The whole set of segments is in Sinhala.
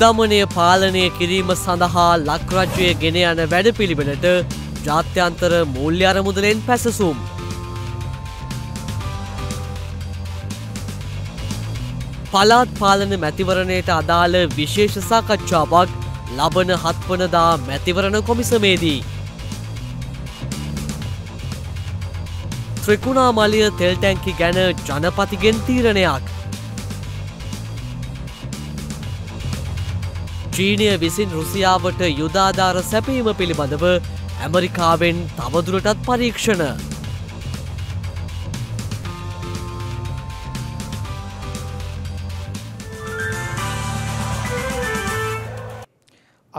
දමනය පාලනය කිරීම සඳහා ලක්රජ්‍යය ගෙන යන වැඩ පිළිබෙනට ජාත්‍යන්තර මූල්්‍ය අරමුදලෙන් පැසසුම්. පලාත් පාලන මැතිවරණයට අදාළ විශේෂ සාකච්ඡාවක් ලබන හත්වනදා මැතිවරණ කොමිසමේදී. ත්‍රිකුණා මලිය තෙල්ටැන්කි ගැන ජනපතිගෙන් තීරණයක්. චීනය විසින් රුසියාවට යුදාධාර සැපීම පිළිබඳව ඇමරිකාවෙන් තවදුරටත් පරීක්ෂණ.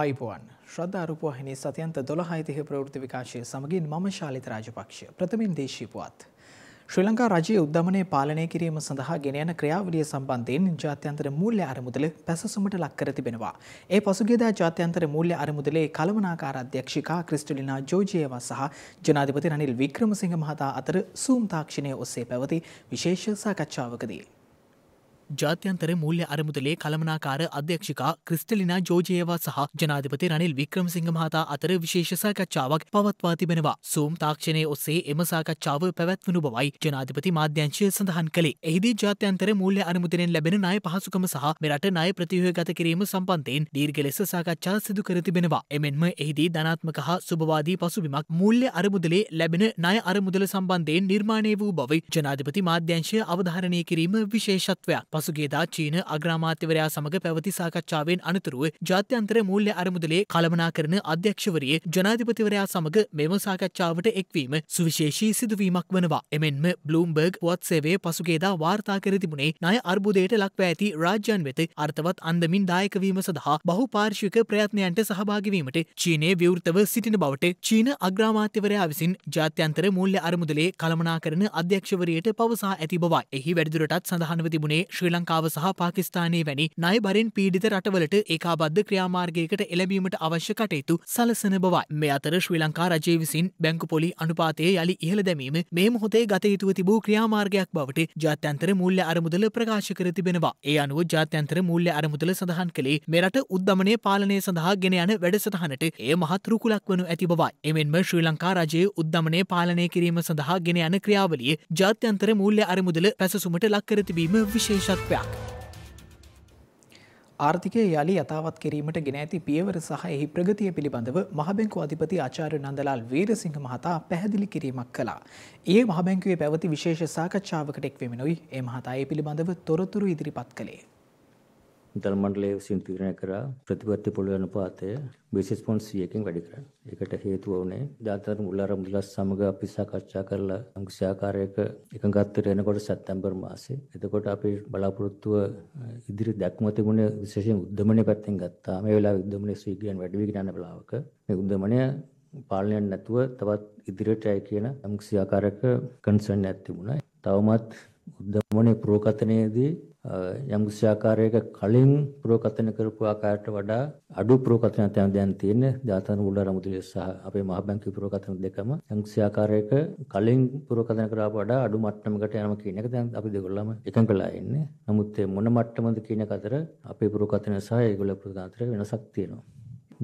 අයිපුවන් ශ්‍රද්ධාරපවාහිනි සතයන්ත දොළහයිතිහ ප්‍රවෘති විකාශය සමගින් මම ශාලිත රාජපක්ෂය ප්‍රථමින් දේශීපුවත්. ශ්‍රී ලංකා රජයේ උද්ධමනය පාලනය කිරීම සඳහා ගෙන යන ක්‍රියාවලිය සම්බන්ධයෙන් ජාත්‍යන්තර මූල්‍ය අරමුදල පැසසුමට ලක් කර තිබෙනවා. ඒ පසුගියදා ජාත්‍යන්තර මූල්‍ය අරමුදලේ කළමනාකාර අධ්‍යක්ෂිකා ක්‍රිස්ටලිනා ජෝජියව සහ ජනාධිපති රනිල් වික්‍රමසිංහ මහතා අතර සූම් තාක්ෂණය ඔස්සේ පැවති විශේෂ සාකච්ඡාවකදී. ජාත්‍යන්තර මුල්්‍ය අරමුදලේ කළමනාකාර අධ්‍යක්ෂිකා ක්‍රිස්ටලිනා ජෝජයවා සහ ජනාධපති රනිල් වික්‍රමසිංහ මහතා අතර විශේෂසාකච්ඡාවක් පවත්වා තිබෙනවා. සූම් තාක්ෂණය ඔස්සේ එම සාකච්ඡාව පැවැත්වනු බවයි ජනාධපති මාධ්‍යංශය සඳහන් කළේ. එහිදී ජාත්‍යන්තර මුල්්‍ය අරමුදලෙන් ලැබෙන ණය පහසුකම සහ මෙරට ණය ප්‍රතිවයගත කිරීම සම්බන්ධයෙන් දීර්ඝ ලෙස සාකච්ඡා සිදු කර තිබෙනවා. එමෙන්ම එහිදී ධනාත්මක හා සුභවාදී පසුබිමක් මුල්්‍ය අරමුදලේ ලැබෙන ණය අරමුදල සම්බන්ධයෙන් නිර්මාණය වූ බවයි ජනාධපති මාධ්‍යංශය අවධාරණය කිරීම විශේෂත්වයක්. පසුගේදා චීන අග්‍රාමාත්‍යවරයා සමඟ පැවති සාකච්ඡාවෙන් අනතුරුව ජාත්‍යන්තර මූල්‍ය අරමුදලේ කළමනා කරන අධ්‍යක්ෂවරයේ ජනාධිපතිවරයා සමඟ මෙම සාකච්ඡාවට එක්වීම සුවිශේෂී සිදුවීමක් වනවා. එමෙන්ම බ්ලූම්බර්ග් වත්සේවේ පසුගේදා වාර්තා කර තිබුණේ ණය අර්බුදයට ලක්ව ඇති රාජ්‍යන් වෙත අර්ථවත් අන්දමින් දායකවීම සඳහා බහුපාර්ශික ප්‍රයත්නයන්ට සහභාගිවීමට චීනය විවෘතව සිටින බවට චීන අග්‍රාමාත්‍යවරයා විසින් ජාත්‍යන්තර මූල්‍ය අරමුදලේ කළමනා කරන අධ්‍යක්ෂවරයට පවසා ඇති බවයි. එහි වැඩිදුරටත් සඳහන්ව තිබුණේ ශ්‍රී ලංකාව සහ පාකිස්ථානය වැනි නය බරින් පීඩිත රටවලට ඒකාබද්ධ ක්‍රියාමාර්ගයකට එළඹීමට අවශ්‍ය කටයුතු සලසන බවයි. මේ අතර ශ්‍රී ලංකා රජය විසින් බැංකු පොලි අනුපාතය යළි ඉහළ දැමීම මේ මොහොතේ ගතයුතුව තිබූ ක්‍රියාමාර්ගයක් බවට ජාත්‍යන්තර මූල්‍ය අරමුදල ප්‍රකාශ කර තිබෙනවා. ඒ අනුව ජාත්‍යන්තර මූල්‍ය අරමුදල සඳහන් කළේ මෙරට උද්ධමනය පාලනය සඳහා ගෙන යන වැඩසටහනට ඒ මහත්රුකුලක් වනු ඇති බවයි. එමෙන්ම ශ්‍රී ලංකා රජයේ උද්ධමනය පාලනය කිරීම සඳහා ගෙන යන ක්‍රියාවලිය ජාත්‍යන්තර මූල්‍ය අරමුදල පැසසුමට ලක්කර තිබීම විශේෂ සත්වයක්. ආර්ථිකය යළි යථාවත් කිරීමට ගෙන ඇති පියවර සහ එහි ප්‍රගතිය පිළිබඳව මහබැංකු අධිපති ආචාර්ය නන්දලාල් වීරසිංහ මහතා පැහැදිලි කිරීමක් කළා. ඒ මහබැංකුවේ පැවති විශේෂ සාකච්ඡාවකට එක්වෙමෙනුයි ඒ මහතා ඒ පිළිබඳව තොරතුරු ඉදිරිපත් කළේ. දල් මණ්ඩලයේ සින්තිරණය කරා ප්‍රතිපත්ති පොළ අනුපාතය බේසිස් පොයින්ට් 100කින් වැඩි කරන්න. ඒකට හේතුව වුණේ දාතර මුල්ලාර මුදලස් සමග අපි සාකච්ඡා කරලා අංශාකාරයක එකඟත්වයට එනකොට සැප්තැම්බර් මාසේ. එතකොට අපි බලාපොරොත්තුව ඉදිරි දැක්ම තිබුණේ විශේෂයෙන් උද්දමනය පැත්තෙන් ගත්තා. මේ වෙලාවේ උද්දමනයේ සීග්‍රයන් වැඩි වී යන වෙලාවක මේ උද්දමනය පාලනයක් නැතුව තවත් ඉදිරියට යයි කියන අංශාකාරයක කන්සර්න් එකක් තිබුණා. තවමත් උද්දමනයේ ප්‍රෝකතනයේදී යම් ආකාරයක කලින් ප්‍රෝකතන කරපු ආකාරයට වඩා අඩු ප්‍රෝකතන තැන් දැන් තියෙන ජාතන උඩ රමුදලේ සහ අපේ මහ බැංකු ප්‍රෝකතන දෙකම යම් ආකාරයක කලින් ප්‍රෝකතන කරාට වඩා අඩු මට්ටමකට යනවා කියන එක දැන් අපි දෙගොල්ලම එකඟ වෙලා ඉන්නේ. නමුත් මොන මට්ටමද කියන එක අතර අපේ ප්‍රෝකතන සහ ඒගොල්ලෝ ප්‍රෝකතන අතර වෙනසක් තියෙනවා.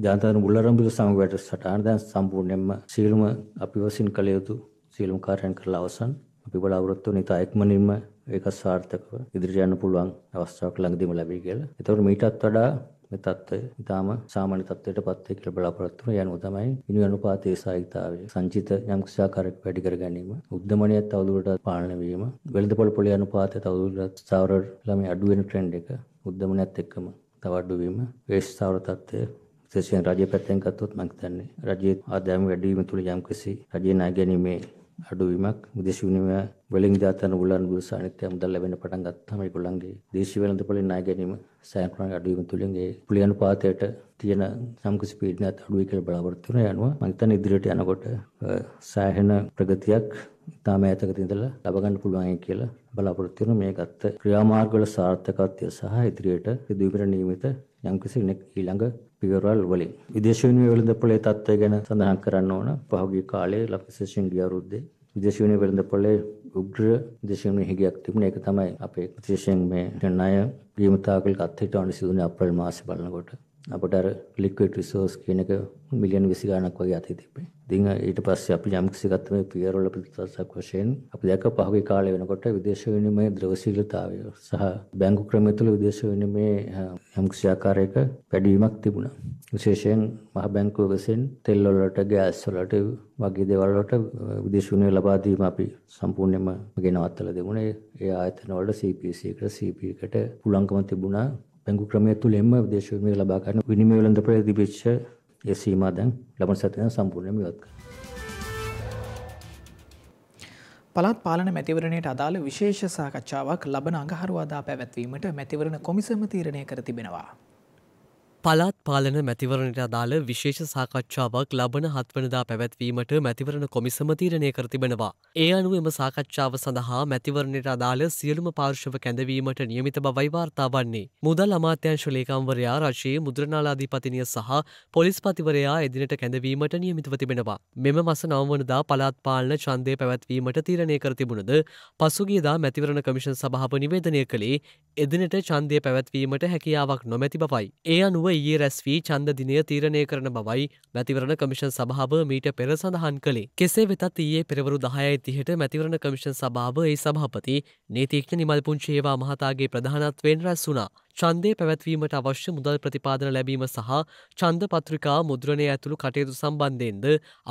ජාතන උඩ රමුදල සමග වැඩසටහන දැන් සම්පූර්ණයෙන්ම සීලම අපි වසින් කළ යුතු සීලම කාර්යයන් කරලා අවසන් අපි බලාපොරොත්තු වෙන ඉතා ඉක්මනින්ම ඒක සාර්ථකව ඉදිරියට යන්න පුළුවන් අවස්ථාවක් ළඟදීම ලැබෙයි කියලා. ඒතකොට මීටත් වඩා මේ தত্ত্বය ඊටාම සාමාන්‍ය தত্ত্বයට පත් වෙ කියලා බලාපොරොත්තු වෙන යනු තමයි විනුවනුපාතයේ සායිතාවය සංචිත යම් ක්ෂාකාරයක් වැඩි කර ගැනීම උද්දමණය තවදුරටත් පාලනය වීම වෙළඳපොළ පොලිය අනුපාතය තවදුරටත් ස්ථාවර ළමයි අඩු වෙන ට්‍රෙන්ඩ් එක උද්දමණයත් එක්කම තව අඩු වීම වේස් ස්ථාවර தত্ত্বය විශේෂයෙන් රජය පැත්තෙන් ගත්තොත් මම හිතන්නේ රජයේ ආදායම වැඩි වීම තුළ යම්කිසි රජය ණය ගැනීමේ අඩුවීමක් විදේශ විනිමය වලින් ජාත්‍යන්තර මුදල් බුස අනිත්‍ය මුදල් ලැබෙන පටන් ගත්තාම ඒගොල්ලන්ගේ දේශීය වෙළඳ පොලේ ණය ගැනීම සෑහෙන ප්‍රමාණයක් අඩුවීම තුලින් ඒ පුලි අනුපාතයට තියෙන සම්කුස පීඩනයත් අඩුයි කියලා බලාපොරොත්තු වෙන යනවා මම හිතන්නේ ඉදිරියට යනකොට සෑහෙන ප්‍රගතියක් ඉතාම ඈතකදී ඉඳලා ලබා ගන්න පුළුවන් කියලා බලාපොරොත්තු වෙන මේ ගත්ත ක්‍රියාමාර්ග වල සාර්ථකත්වය සහ ඉදිරියට සිදුවීමට නියමිත යම්කිසි ඊළඟ පියවරවල් වලින් විදේශ විනිමය වෙළඳපොලේ තත්ත්වය ගැන සඳහන් කරන්න ඕන පහුගිය කාලේ ලක්ෂේෂන් ගිය අවුරුද්දේ විදේශ විනිමය වෙළඳපොලේ උග්‍ර විදේශ විනිමය හිගයක් තිබුණා ඒක තමයි අපේ විශේෂයෙන් මේ ණය ගියමතාවකල් අත්හිටවන්න සිදුනේ අප්‍රේල් මාසේ බලනකොට අපට අර ලික්විඩ් රිසෝස් කියන එක මිලියන් 20 ගණක් වගේ අතේ තිබ්බේ. ඉතින් ඊට පස්සේ අපි යම් කිසි ගත්තම පියර් වල ප්‍රතිසංසක් වශයෙන් අපි දැක පහුගිය කාලේ වෙනකොට විදේශ විනිමය ද්‍රවශීලතාවය සහ බැංකු ක්‍රමය තුළ විදේශ විනිමය යම් කිසි ආකාරයක වැඩිවීමක් තිබුණා. විශේෂයෙන් මහ බැංකුව විසින් තෙල් වලට ගෑස් වලට වගේ දේවල් වලට විදේශ විනිමය ලබා දීම අපි සම්පූර්ණයෙන්ම ගෙනවත්තලා දෙමුනේ. ඒ ආයතන වල CPC එකට CP e එකට පුළුවන්කම තිබුණා බැංකු ක්‍රමය තුළින්ම විදේශ විනිමය ලබා ගන්න විනිමය වෙළඳපොලේ තිබිච්ච ඒ සීමා දැන් ලබන සතියේ සම්පූර්ණයෙන්ම ඉවත් කරනවා. පළත් පාලන මැතිවරණයට අදාළ විශේෂ සාකච්ඡාවක් ලබන අඟහරුවාදා පැවැත්වීමට මැතිවරණ කොමිසම තීරණය කර තිබෙනවා. පලාත් පාලන මැතිවරණට අදාළ විශේෂ සාකච්ඡාවක් ලබන හත්වනදා පැවැත්වීමට මැතිවරණ කොමිසම තීරණය කර තිබෙනවා. ඒ අනුව එම සාකච්ඡාව සඳහා මැතිවරණයට අදාළ සියලුම පාර්ශව කැඳවීමට නියමිත බවයි වාර්තා වන්නේ. මුදල් අමාත්‍යංශ ලේකම්වරයා රශයේ මුද්‍රනාලාධීපතිනිය සහ පොලිස්පතිවරයා එදිනට කැඳවීමට නියමිතව තිබෙනවා. මෙම මස නවවනදා පලාත් පාලන ඡන්දය පැවැත්වීමට තීරණය කර තිබුණද පසුගියදා මැතිවරණ කමිෂන් සභාව නිවේදනය කළේ එදිනට ඡන්දය පැවැත්වීමට හැකියාවක් නොමැති බවයි. ඒ අනුව අනුව ඊයේ රැස් e වී චන්ද දිනය තීරණය කරන බවයි මැතිවරණ කමිෂන් සභාව මීට පෙර සඳහන් කළේ. කෙසේ වෙතත් ඊයේ පෙරවරු දහයයි තිහට මැතිවරණ කමිෂන් සභාව ඒ සභහපති නීතිීක්ෂ නිමල්පුංචේවා මහතාගේ ප්‍රධානත්වෙන් රැස් වුනා. චන්දය පැවැත්වීමට අවශ්‍ය මුදල් ප්‍රතිපාදන ලැබීම සහ චන්ද පත්‍රිකා මුද්‍රණය ඇතුළු කටයුතු සම්බන්ධයෙන්ද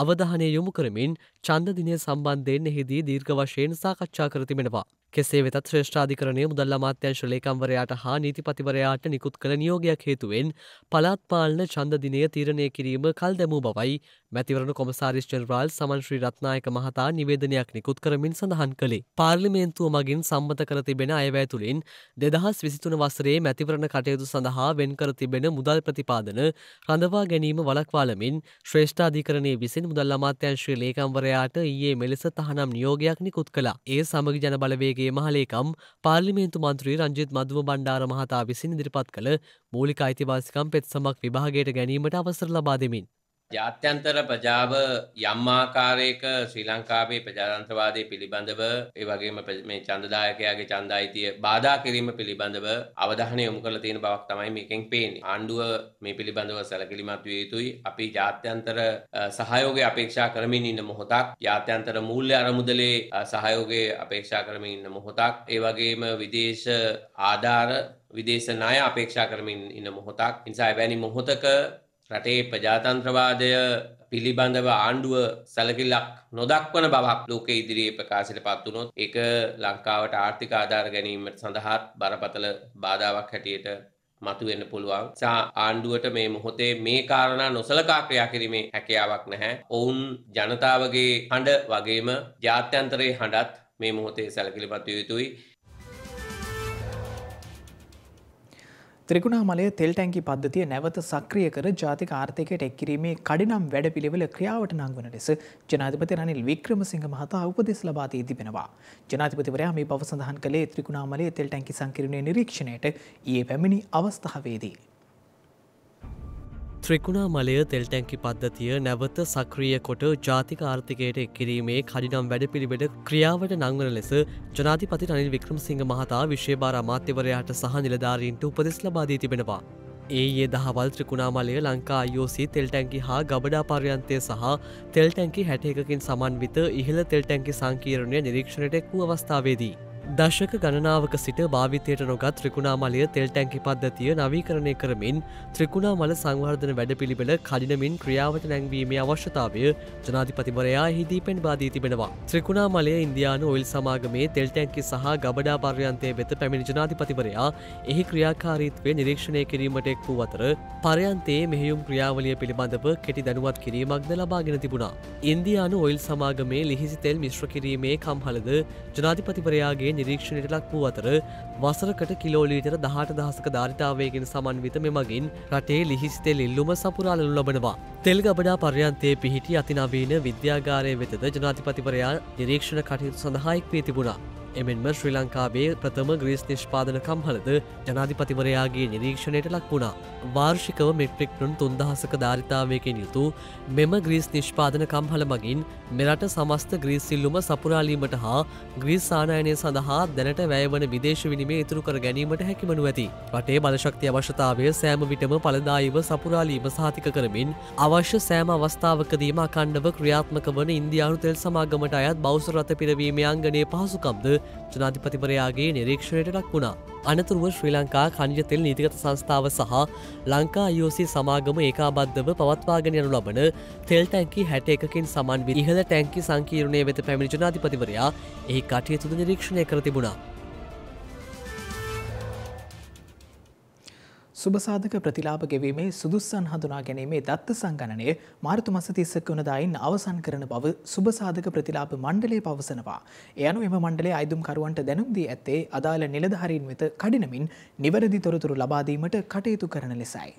අවධානය යොමු කරමින් චන්ද දිනය සම්බන්ධයෙන් එහිදී දීර්ඝ වශයෙන් සාකච්ඡා කරතිබෙනවා. කෙසේ වෙතත් ශ්‍රේෂ්ඨාධිකරණය මුදල් අමාත්‍යංශ ලේකම්වරයාට හා නීතිපතිවරයාට නිකුත් කළ නියෝගයක් හේතුවෙන් පලාත්පාලන ඡන්ද දිනය තීරණය කිරීම කල් දැමූ බවයි මැතිවරණ කොමසාරිස් ජනරාල් සමන් ශ්‍රී රත්නායක මහතා නිවේදනයක් නිකුත් කරමින් සඳහන් කළේ. පාර්ලිමේන්තුව මගින් සම්මත කර තිබෙන අයවැය තුළින් දෙදහස් විසිතුන වසරේ මැතිවරණ කටයුතු සඳහා වෙන්කර තිබෙන මුදල් ප්‍රතිපාදන රඳවා ගැනීම වලක්වාලමින් ශ්‍රේෂ්ඨාධිකරණය විසින් මුදල් අමාත්‍යංශ්‍රී ලේකම්වරයාට ඊයේ මෙලෙස තහනම් නියෝගයක් නිකුත් කළා. ඒ සමග ජනබලවේගේ මහලේකම් පාර්ලිමේන්තු මන්ත්‍රී රංජිත් මධුව බණ්ඩාර මහතා විසින් ඉදිරිපත් කළ මූලික අයිතිවාසිකම් පෙත් සමක් විභාගයට ගැනීමට අවසර ලබා දෙමින්. ජාත්‍යන්තර ප්‍රජාව යම් ආකාරයක ශ්‍රී ලංකාවේ ප්‍රජාතන්ත්‍රවාදය පිළිබඳව ඒ වගේම මේ ඡන්දදායකයාගේ ඡන්දායිතිය බාධා කිරීම පිළිබඳව අවධානය යොමු කරලා තියෙන බවක් තමයි මේකෙන් පේන්නේ. ආණ්ඩුව මේ පිළිබඳව සැලකිලිමත් විය යුතුයි. අපි ජාත්‍යන්තර සහයෝගය අපේක්ෂා කරමින් ඉන්න මොහොතක්, ජාත්‍යන්තර මූල්‍ය අරමුදලේ සහයෝගය අපේක්ෂා කරමින් ඉන්න මොහොතක්, ඒ වගේම විදේශ ආධාර විදේශ ණය අපේක්ෂා කරමින් ඉන්න මොහොතක්. නිසා එවැනි මොහොතක රටේ ප්‍රජාතන්ත්‍රවාදය පිළිබඳව ආණ්ඩුව සැලකිල්ලක් නොදක්වන බවක් ලෝක ඉදිරියේ ප්‍රකාශයට පත්වනොත් එක ලංකාවට ආර්ථික ආධාර ගැනීමට සඳහාත් බරපතල බාධාවක් හැටියට මතුවෙන්න පුළුවන් සා ආණ්ඩුවට මේ මොහොතේ මේ කාරණා නොසලකා ක්‍රියා කිරීමේ හැකියාවක් නැහැ. ඔවුන් ජනතාවගේ හඬ වගේම ජාත්‍යන්තරයේ හඬත් මේ මොහොතේ සැලකිලිමත් යුතුයි. ත්‍රිගුණාමලය තෙල් ටැංකි පද්ධතිය නැවත සක්‍රිය කර ජාතික ආර්ථකයට එක්කිරීමේ කඩිනම් වැඩපිළිවෙල ක්‍රියාවට නංවන ලෙස ජනාධිපති රනිල් වික්‍රමසිංහ මහතා උපදෙස් ලබා දී තිබෙනවා. ජනාධිපතිවරයා මේ බව සඳහන් කළේ ත්‍රිකුණාමලයේ තෙල් ටැංකි සංකිරණයේ නිරීක්ෂණයට ඊයේ පැමිණි අවස්ථාවේදී. ත්‍රිකුණා මලය තෙල්ටැන්කි පද්ධතිය නැවත සක්‍රිය කොට ජාතික ආර්ථිකයට එක්කිරීමේ කඩිනම් වැඩ පිළිබෙඩ ක්‍රියාවට නංවන ලෙස ජනාතිපති රනිල් වික්‍රම සිංහ මහතා විශේභාර අමාත්‍යවරයාට සහ නිලධාරීන්ට උපදෙස් ලබාදී තිබෙනවා. ඒයේ දහවල් ත්‍රිකුණාමලය ලංකා අයෝසි තෙල්ටැන්කි හා ගබඩා පර්යන්තය සහ තෙල්ටැන්කි හැටයකින් සමන්විත ඉහළ තෙල්ටැන්කි සංකීරණය නිරීක්ෂණයට එක්වූ අවස්ථාවේදී. දශක ගණනාවක සිට භාවිතයට නොගත් ත්‍රිකුණාමලය තෙල්ටැන්කි පද්ධතිය නවීකරණය කරමින් ත්‍රිකුණාමල සංවර්ධන වැඩපිළිබෙල කඩිනමින් ක්‍රියාවට නැංවීමේ අවශ්‍යතාවය ජනාධිපතිවරයා හිදී පෙන් බාදී තිබෙනවා. ත්‍රිකුණාමලය ඉන්දයානු ඔයිල් සමාගමේ තෙල්ටැන්කි සහ ගබඩා පර්යන්තය වෙත පැමිණි ජනාධිපතිවරයා එහි ක්‍රියාකාරීත්වය නිරීක්ෂණය කිරීමට එක් වූ අතර පරයන්තයේ මෙහෙයුම් ක්‍රියාවලිය පිළිබඳව කෙටි දැනුවත් කිරීමක්ද ලබාගෙන තිබුණා. ඉන්දයානු ඔයිල් සමාගමේ ලිහිසි තෙල් මිශ්‍ර කිරීමේ කම්හලද ජනාධිපතිවරයාගේ නිරීක්ෂණයට ලක් වූ අතර වසරකට කිලෝලීටර දහට දහසක ධාරිතාවයගෙන සමන්විත මෙමගින් රටේ ලිහිස්තෙල් ඉල්ලුම සපුරාලනු ලබනවා. තෙල් ගබඩා පර්යන්තයේ පිහිටි අතිනවීන විද්‍යාගාරය වෙතද ජනාතිපතිවරයා නිරීක්ෂණ කටයුතු සඳහායික් වී තිබුණා. එමෙන්ම ශ්‍රී ලංකාවේ ප්‍රථම ග්‍රීස් නිෂ්පාදන කම්හලද ජනාධිපතිවරයාගේ නිරීක්ෂණයට ලක් වුණා. වාර්ෂිකව මෙට්‍රික්ටුන් තුන්දහසක ධාරිතාවයකෙන් යුතු මෙම ග්‍රීස් නිෂ්පාදන කම්හල මගින් මෙරට සමස්ත ග්‍රීසිල්ලුම සපුරාලීමට හා ග්‍රීස් සානායනය සඳහා දැනට වැයවන විදේශ විනිමේ ඉතුරු කර ගැනීමට හැකිවනු ඇති. රටේ බලශක්ති අවශ්‍යතාවය සෑම විටම පලදායිව සපුරාලීම සාතික කරමින් අවශ්‍ය සෑම අවස්ථාවකදීම අකණ්ඩව ක්‍රියාත්මක වන ඉන්දයානු තෙල් සමාගමට අයත් බෞසරත පිරවීම අංගනය පහසුකම්ද ජනාධිපතිවරයාගේ නිරීක්ෂණයට ලක් වුණා. අනතුරුව ශ්‍රී ලංකා කණජතෙල් නීතිගත සංස්ථාව සහ ලංකා අයෝසි e සමාගම ඒකාබද්ධව පවත්වාගෙන යනු ලබන තෙල් ටැන්කි හැට එකකින් සමන් විරිහල ටැන්කි සංකීරණය වෙත පැමිණි ජනාධිපතිවරයා ඒ කටයුතුද නිරීක්ෂණය කර තිබුණා. සුබසාධක ප්‍රතිලාප ගෙවීමේ සුදුස්සන් හඳුනා ගැනීමේ දත්ත සංගණනය මාර්තු මස තිස්සක වනදායින් අවසන් කරන බව සුබසාධක ප්‍රතිලාප මණ්ඩලය පවසනවා. එයනු එම මණ්ඩලේ අයිදුම්කරුවන්ට දැනුම්දී ඇත්තේ අදාළ නිලධහරින් වෙත කඩිනමින් නිවැරදි තොරතුරු ලබාදීමට කටයුතු කරන ලෙසයි.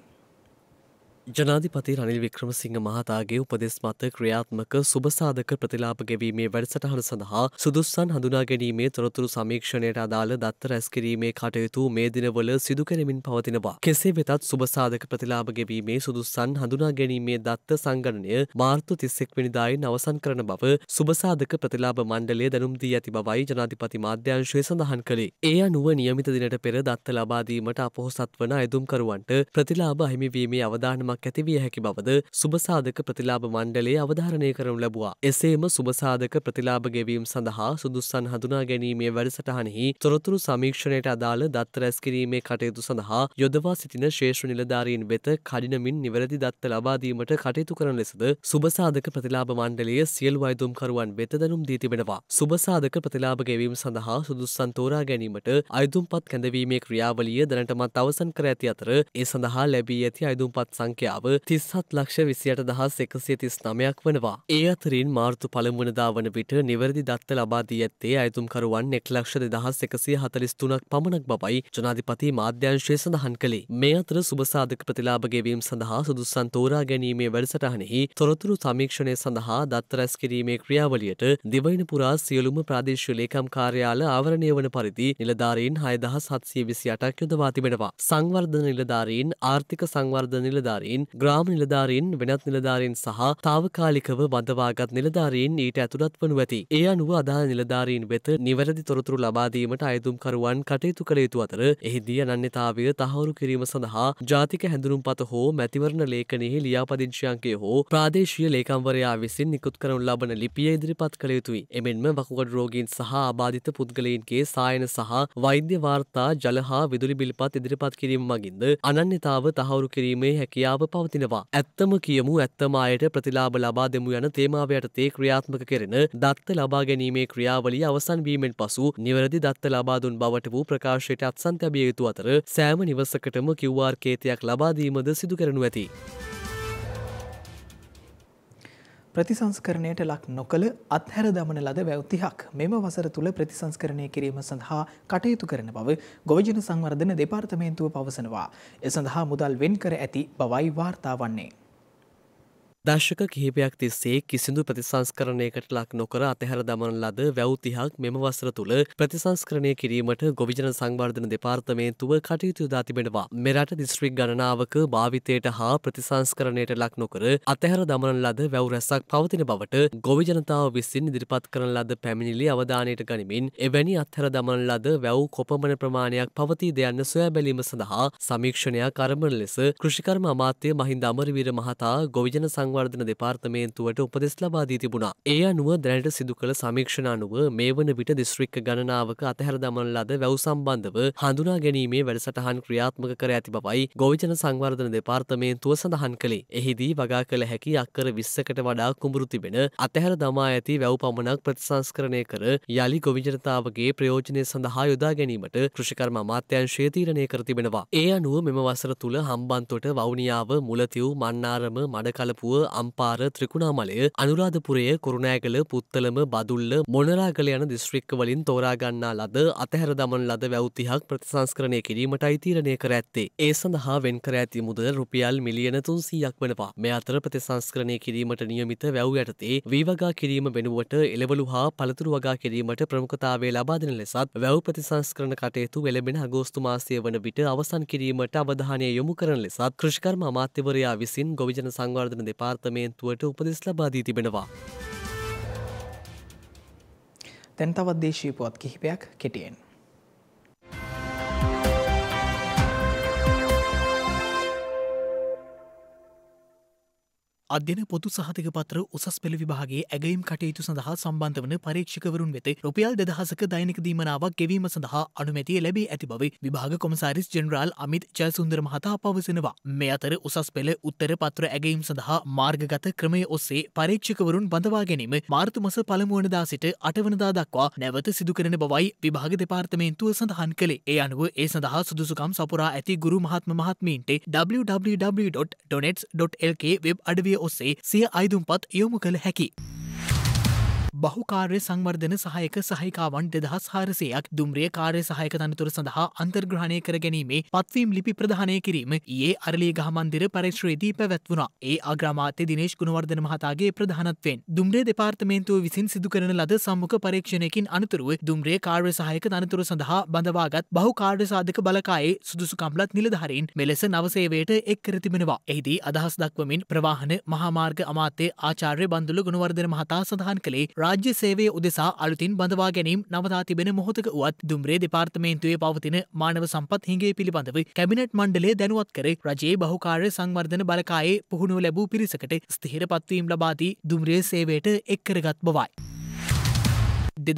ජනාධිපති රනිල් වික්‍රමසිංහ මහතාගේ උපදෙස් මත ක්‍රියාත්මක සුබසාධක ප්‍රතිලාප ගෙවීමේ වැඩසටහන සඳහා සුදුස්සන් හඳුනා ගැනීමේ තොරතුරු සමීක්ෂණයට අදාළ දත්ත රැස්කිරීමේ කටයුතු මේ දිනවල සිදු කරමින් පවතිනවා. කෙසේ වෙතත් සුබසාධක ප්‍රතිලාප ගෙවීමේ සුදුස්සන් හඳුනා ගැනීමේ දත්ත සංගණනය මාර්තු 31 වෙනිදායින් අවසන් කරන බව සුබසාධක ප්‍රතිලාප මණ්ඩලය දැනුම් දී ඇති බවයි ජනාධිපති මාධ්‍යංශය සඳහන් කළේ. ඒ අනුව නියමිත දිනට පෙර දත්ත ලබා දීමට අපොහොසත් වන අයදුම්කරුවන්ට ප්‍රතිලාභ අහිමිවීමේ අවදානමක් ගැටලුවක් ඇතිවිය හැකි බවද සුභසාධක ප්‍රතිලාභ මණ්ඩලේ අවධාරණය කරනු ලැබවා. එසේම සුභසාධක ප්‍රතිලාභ ගෙවීම් සඳහා සුදුස්සන් හඳුනා ගැනීමේ වැඩසටහනෙහි තොරතුරු සමීක්ෂණයට අදාළ දත්ත රැස්කිරීමේ කටයුතු සඳහා යොදවා සිටින ශේෂ්‍ර නිලධාරීන් වෙත කඩිනමින් නිවැරදි දත්ත ලබාදීමට කටයුතු කරන ලෙසද සුභසාධක ප්‍රතිලාභ මණ්ඩලය සියල් අයිතුම්කරුවන් වෙත දැනුම් දී තිබෙනවා. සුභසාධක ප්‍රතිලාභ ගැවීම සඳහා සුදුස්සන් තෝරා ගැනීමට අයිතුම්පත් කැඳවීමේ ක්‍රියාවලිය දැනටමත් අවසන් කර ඇති අතර ඒ සඳහා ලැබී ඇති අයිතුම්පත් සංඛ්‍යා සංඛ්‍යාව තිස්හත් ලක්ෂ විසියට දහස් එකසිය තිස් නමයක් වනවා. ඒ අතරින් මාර්තු පළමුුණදා වන විට නිවැරදි දත්ත ලබාදී ඇත්තේ අයතුම්කරුවන් එක් ලක්ෂ දහස් එකසිය හතලිස් තුනක් පමණක් බවයි ජනාධිපති මාධ්‍යංශය සඳහන් කළේ. මේ අතර සුබසාධක ප්‍රතිලාභගෙවීම් සඳහා සුදුසන් තෝරා ගැනීමේ වැඩසටහනෙහි තොරතුරු සමීක්ෂණය සඳහා දත්ත රැස්කිරීමේ ක්‍රියාවලියට දිවයින පුරා සියලුම ප්‍රාදේශ ලේකම් කාර්යාල ආවරණය වන පරිදි නිලධාරීන් හයදහස් හත්සිය විසි අටක් යොදවා තිබෙනවා. සංවර්ධන නිලධාරීන් ආර්ථික සංවර්ධ නිලධාරීන් නිලධාරීන් ග්‍රාම නිලධාරීන් වෙනත් නිලධාරීන් සහ තාවකාලිකව බඳවාගත් නිලධාරීන් ඊට ඇතුළත් වනු ඇති. ඒ අනුව අදාළ නිලධාරීන් වෙත නිවැරදි තොරතුරු ලබාදීමට අයදුම්කරුවන් කටයුතු කළ යුතු අතර එහිදී අනන්‍යතාවය තහවුරු කිරීම සඳහා ජාතික හැඳුරුම් පත හෝ මැතිවරණ ලේඛනයෙහි ලියාපදිංශයන්කය හෝ ප්‍රාදේශීය ලේකම්වරයා විසින් නිකුත් කරනු ලබන ලිපිය ඉදිරිපත් කළ යුතුයි. එමෙන්ම වකුගඩ රෝගීන් සහ ආබාධිත පුද්ගලයින්ගේ සායන සහ වෛද්‍ය වාර්තා ජල හා විදුලි බිල්පත් ඉදිරිපත් කිරීම මගින්ද අනන්‍යතාව තහවුරු කිරීමේ හැකියාව ක්‍රියාව පවතිනවා. ඇත්තම කියමු ඇත්තම අයට ප්‍රතිලාභ ලබා දෙමු යන තේමාවයට තේ ක්‍රියාත්මක කෙරෙන දත්ත ලබා ගැනීමේ ක්‍රියාවලිය අවසන් වීමෙන් පසු නිවැරදි දත්ත ලබා දුන් බවට වූ ප්‍රකාශයට අත්සන් තැබිය යුතු අතර සෑම නිවසකටම QR කේතයක් ලබා දීමද සිදු කරනු ඇති. ප්‍රතිසංස්කරණයට ලක් නොකළ අත්හැර දමන ලද වැවතිහක් මෙම වසර තුළ ප්‍රතිසංස්කරණය කිරීම සඳහා කටයුතු කරන බව ගොවිජන සංවර්ධන දෙපාර්තමේන්තුව පවසනවා. එ සඳහා මුදල් වෙන් කර ඇති බවයි වාර්තා වන්නේ. දශක කිහිපයක් තිස්සේ කිසිදු ප්‍රතිසංස්කරණයකට ලක් නොකර අතහැර දමන ලද වැවතිහක් මෙම වසර තුළ ප්‍රතිසංස්කරණය කිරීමට ගොවිජන සංවර්ධන දෙපාර්තමේන්තුව කටයුතු දා තිබෙනවා. මෙරට දිස්ත්‍රික් ගණනාවක භාවිතයට හා ප්‍රතිසංස්කරණයට ලක් නොකර අතහැර දමන ලද වැවරැසක් පවතින බවට ගොවිජනතාව විසින් ඉදිරිපත් කරන ලද පැමිණිලි අවධානයට ගනිමින් එවැනි අත්හැර දමන ලද වැව් කොපමන ප්‍රමාණයක් පවතිී දෙයන්න සොයා බැලීම සඳහා සමීක්ෂණයක් අරමන ලෙස කෘෂිකර්ම අමාත්‍ය මහින්ද අමරවීර මහතා ගොවිජන සංවර්ධ සංවර්ධන දෙපාර්තමේන්තුවට උපදෙස් ලබාදී තිබුණා. ඒ අනුව දැනට සිදු කළ සමීක්ෂණ අනුව මේ වන විට දිස්ත්‍රික්ක ගණනාවක අතහැර දමන ලද වැව් සම්බන්ධව හඳුනා ගැනීමේ වැඩසටහන් ක්‍රියාත්මක කර ඇති බවයි ගොවිජන සංවර්ධන දෙපාර්තමේන්තුව සඳහන් කළේ. එහිදී වගා කළ හැකි අක්කර විස්සකට වඩා කුඹුරු තිබෙන අතහැර දමා ඇති වැව් පමණක් ප්‍රතිසංස්කරණය කර යළි ගොවිජනතාවගේ ප්‍රයෝජනය සඳහා යොදා ගැනීමට කෘෂිකර්ම අමාත්‍යංශය තීරණය කර තිබෙනවා. ඒ අනුව මෙම වසර තුළ හම්බන්තොට වවුනියාව මුලතිව් මන්නාරම මඩකලපුුව අම්පාර ත්‍රිකුණාමලය අනුරාධපුරය කුරුණෑගල පුත්තලම බදුල්ල මොනරාගල යන දිස්ශ්‍රික්කවලින් තෝරාගන්නා ලද අතහැර දමන් ලද වැෞතිහක් ප්‍රතිසංස්කරණය කිරීමට අයිතීරණය කර ඇත්තේ. ඒ සඳහා වෙන් කර ඇති මුද රුපියල් මිලියන තුන්සීයක් වනවා මෙ අතර ප්‍රතිසංස්කරණය කිරීමට නියමිත වැව් යටතේ වීවගා කිරීම වෙනුවට එළවලු හා පළතුරු වගා කිරීමට ප්‍රමුඛතාවේ ලබාදන ලෙසත් වැව් ප්‍රතිසංස්කරණ කටයුතු වෙළඹෙන අගෝස්තු මාසය වන විට අවසන් කිරීමට අවධානය යොමු කරන ලෙසත් කෘෂිකර්ම අමාත්‍යවරයා විසින් ගොවිජන සංවර්ධන දෙපා දෙපාර්තමේන්තුවට උපදෙස් ලබා දී තිබෙනවා. තැන් තවත් දේශීපුවත් කිහිපයක් කෙටියෙන්. අධ්‍යන පොතු සහතික පත්‍ර උසස් පෙළ විභාගේ ඇගයිම් කටයුතු සඳහා සම්බන්ධ වන පරීක්ෂකවරුන් වෙත රුපියල් දෙදහසක දෛනික දීමනාවක් ගෙවීම සඳහා අනුමැතිය ලැබී ඇති බව විභාග කොමසාරිස් ජෙනරාල් අමිත් ජයසුන්දර මහතා පවසනවා. මේ අතර උසස් පෙළ උත්තර පත්‍ර ඇගයිම් සඳහා මාර්ගගත ක්‍රමය ඔස්සේ පරීක්ෂකවරුන් බඳවා ගැනීම මාර්තු මස පළමුුවනදා සිට අටවනදා දක්වා නැවත සිදුකරන බවයි විභාග දෙපාර්තමේන්තුව සඳහන් කළේ. ඒ අනුව ඒ සඳහා සුදුසුකම් සපුරා ඇති ගුරු මහත්ම මහත්මීන්ට www.donets.lk වෙබ් අඩවිය ඔස්සේ සිය අයිදුම්පත් යොමු කළ හැකි. බහුකාර්ය සංවර්ධන සහයක සහහිකාවන් දෙදහස් හාරසයක් දුම්රිය කාර්ය සහයක තනතුර සඳහා අන්තර්ග්‍රහණය කර ගැනීමේ පත්වීම් ලිපි ප්‍රධානය කිරීම ඒ අරලි ගහමන්දිර පරිශ්‍රයේදී පැවැත්වුණා ඒ අග්‍රමාත්‍ය දිනේශ් ගුණවර්ධන මහතාගේ ප්‍රධානත්වෙන් දුම්රේ දෙපාර්තමේන්තුව විසින් සිදුකරන ලද සම්මුඛ පරීක්ෂණයකින් අනතුරුව දුම්රේ කාර්ය සහයක තනතුර සඳහා බඳවාගත් බහුකාර්ය සාධක බලකායේ සුදුසුකම්ලත් නිලධහරින් මෙලෙස නවසේවයට එක් කර තිබෙනවා. එහිදී අදහස් දක්වමින් ප්‍රවාහන මහාමාර්ග අමාත්‍ය ආචාර්ය බන්දුල ගුණවර්ධන මහතා සඳහන් කළේ රාජ්‍ය සේවය උදෙසා අලුතින් බඳවා ගැනීම් නවතා තිබෙන මොහොතක වුවත් දුම්රේ දෙපාර්තමේන්තුවේ පවතින මානව සම්පත් හිගේ පිළිබඳව කැබිනට් මණ්ඩලය දැනුවත් කර රජයේ බහුකාර්ය සංවර්ධන බලකායේ පුහුණුව ලැබූ පිරිසකට ස්ථහිර පත්වීම් ලබාදී දුම්රේ සේවයට එක්කරගත් බවයි.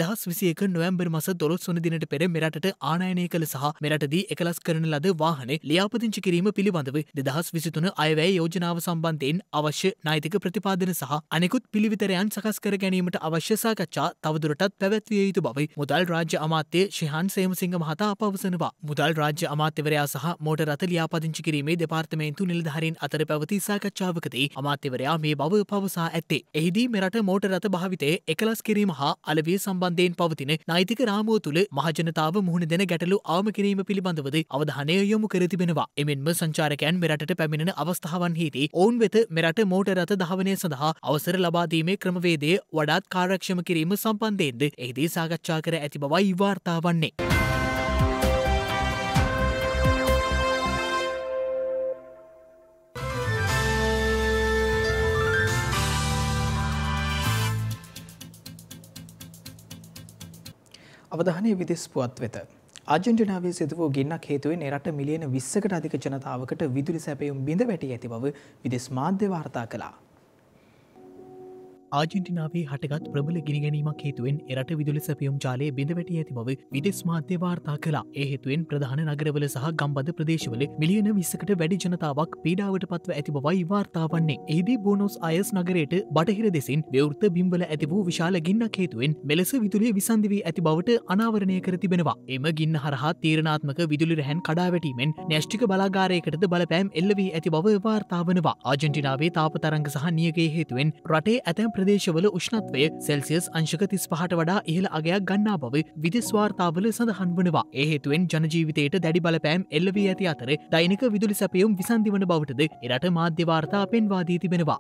දෙදහස් විසියක නොවම්බර් මස දොළොත් සොන දිනට පෙර මෙරට ආනයනය කළ සහ මෙරටදී එකලස් කරන ලද වාහන ලියාපදිංචි කිරීම පිළිබඳව දෙදහස් විසිතුන අයවැය යෝජනාව සම්බන්ධයෙන් අවශ්‍ය නයිතික ප්‍රතිපාදන සහ අනෙකුත් පිළිවිතරයන් සකස් කර ගැනීමට අවශ්‍ය සාකච්ඡා තවදුරටත් පැවැත්විය යුතු බවයි මුදල් රාජ්‍ය අමාත්‍ය ශිහන් සේමසිංහ මහතා අපවසනවා මුදල් රාජ්‍ය අමාත්‍යවරයා සහ මෝට රත ලියාපදිංචි කිරීමේ දෙපාර්තමේන්තු නිලධහරින් අතර පැවති සාකච්ඡාවකදී අමාත්‍යවරයා මේ බව පවසා ඇත්තේ. එහිදී මෙරට මෝට රත භාවිතය එකලස් කිරීම හා අලවිය සම්බ සම්බන්ධයෙන් පවතින නෛතික රාමුව තුළ මහජනතාව මුහුණ දෙන ගැටලු ආම කිරීම පිළිබඳවද අවධානය යොමු කර තිබෙනවා. එමෙන්ම සංචාරකයන් මෙරටට පැමිණෙන අවස්ථාවන්හිදී ඔවුන් වෙත මෙරට මෝටරත දහවනය සඳහා අවසර ලබාදීමේ ක්‍රමවේදය වඩාත් කාරක්ෂම කිරීම සම්බන්ධයෙන්ද එහිදී සාකච්ඡා කර ඇති බවයි වාර්තා වන්නේ. අවධානය විදෙස් පුවත් වෙත. අර්ජෙන්ටිනාවේ සිදු වූ ගින්නක් හේතුවෙන් එරට මිලියන 20කට අධික ජනතාවකට විදුලි සැපයුම් බිඳ වැටී ඇති බව විදෙස් මාධ්‍ය වාර්තා කළා. ආජෙන්ටිනාවේ හටගත් ප්‍රබල ගිනිගැනීමක් හේතුවෙන් එරට විදුලි සැපියුම් ජාලය බිඳවැටි ඇති බව විදෙස් මාධ්‍ය වාර්තා කලා ඒහෙතුවෙන් ප්‍රධාන නගරවල සහ ගම්බද ප්‍රදේශවල මිලියන විස්සකට වැඩි ජනතාවක් පීඩාවට පත්ව ඇති බවයි වාර්තා වන්නේ ඒදී බෝනොස් අයස් නගරයට බටහිර දෙසින් ව්‍යවෘත බිම්බල ඇති වූ විශාල ගින්නක් හේතුවෙන් මෙලෙස විදුලිය විසන්ධවී ඇති බවට අනාවරණය කර තිබෙනවා එම ගින්න හරහා තීරණාත්මක විදුලි රැහන් කඩාවැටීමෙන් න්‍යෂ්ටික බලාගාරයකටද බලපෑම් එල්ලවී ඇති බව වාර්තාාවනවා ආජෙන්ටිනාවේ තාපතරංග සහ නියගේ හේතුවෙන් රටේ ඇතැම් ප්‍රදේශවල උෂ්ණත්වය සෙල්සියස් අංශක තිස් පහට වඩා ඉහළ අගයක් ගන්නා බව විදෙස්වාර්තාවල සඳහන් වනවා ඒහේතුවෙන් ජනජීවිතයට දැඩි බලපෑම් එල්ලවී ඇති අතර දෛනික විදුලි සැපයුම් විසන්ධිවන බවටද එරට මාධ්‍යවාර්තා පෙන්වාදී තිබෙනවා.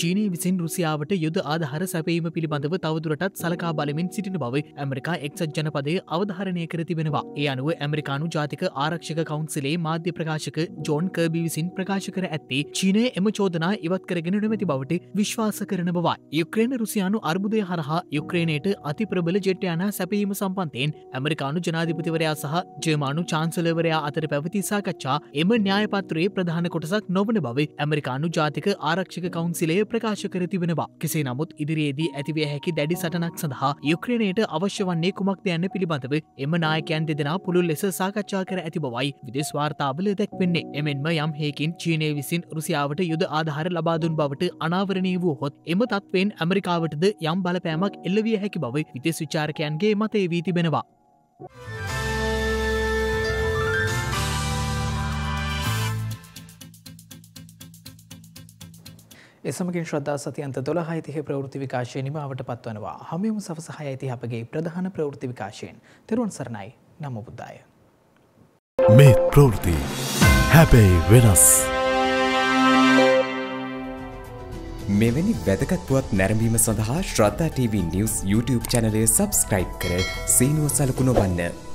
චීනය විසින් රුසියාවට යුද ආධහර සැපීම පිළිබඳව තවදුරටත් සලකා බලමින් සිටින බව ඇමරිකා එක්සත් ජනපදය අවධාරණය කර තිබෙනවා. ඒ අනුව ඇමරිකානු ජාතික ආරක්ෂක කවන්සිලේ මාධ්‍ය ප්‍රකාශක ජෝන් කර්බි විසින් ප්‍රකාශ කර ඇත්තේ චීනය එම චෝදනා ඉවත් කරගෙන නොමැති බවට විශ්වාස කරන බවයි. යුක්‍රේන රුසියානු අර්බුදය හරහා යුක්‍රේණයට අතිප්‍රබල ජෙට්ටයන සැපීම සම්පන්තයෙන් ඇමරිකානු ජනාධිපතිවරයා සහ ජර්මානු චාන්සලවරයා අතර පැවති සාකච්ඡා එම න්‍යායපත්‍රයේ ප්‍රධාන කොටසක් නොවන බව ඇමරිකානු ජාතික ආරක්ෂක කවන්සිලේ ප්‍රකාශ කර තිබෙනවා කෙසේ නමුත් ඉදිරියේදී ඇතිවිය හැකි දැඩි සටනක් සඳහා යුක්‍රණයට අවශ්‍ය වන්නේ කුමක්ද යන්න පිළිබඳව එම නායකයන් දෙදෙනා පුළුල් ලෙස සාකච්ඡා කර ඇති බවයි විදෙස් වාර්තාවල දැක්වෙන්නේ එමෙන්ම යම් හේකින් චීනය විසින් රුසියාවට යුද ආධාර ලබාදුන් බවට අනාවරණය වූ හොත් එම තත්වෙන් ඇමරිකාවටද යම් බලපෑමක් එල්ලවිය හැකි බව විදෙස් විචාරකයන්ගේ මතේ වී තිබෙනවා. Thank you එසමගින් ශ්‍රද්ධා සති අන්ත දොළහ යිතිහ ප්‍රවෘති විකාශය නිමාවට පත්වනවා හමියමු සවසහය ඇති අපගේ ප්‍රධාන ප්‍රවෘති විකාශයෙන් තෙරුවන් සරණයි නම බුද්ධාය. මේ ප්‍රවෘති හැබැයි වෙනස්. මෙවැනි වැදගත්වත් නැරඹීම සඳහා ශ්‍රද්ධා TV නිවස් YouTube චැනලය සබස්ක්‍රයිබ් කර සීනුව සලකුණ වන්න.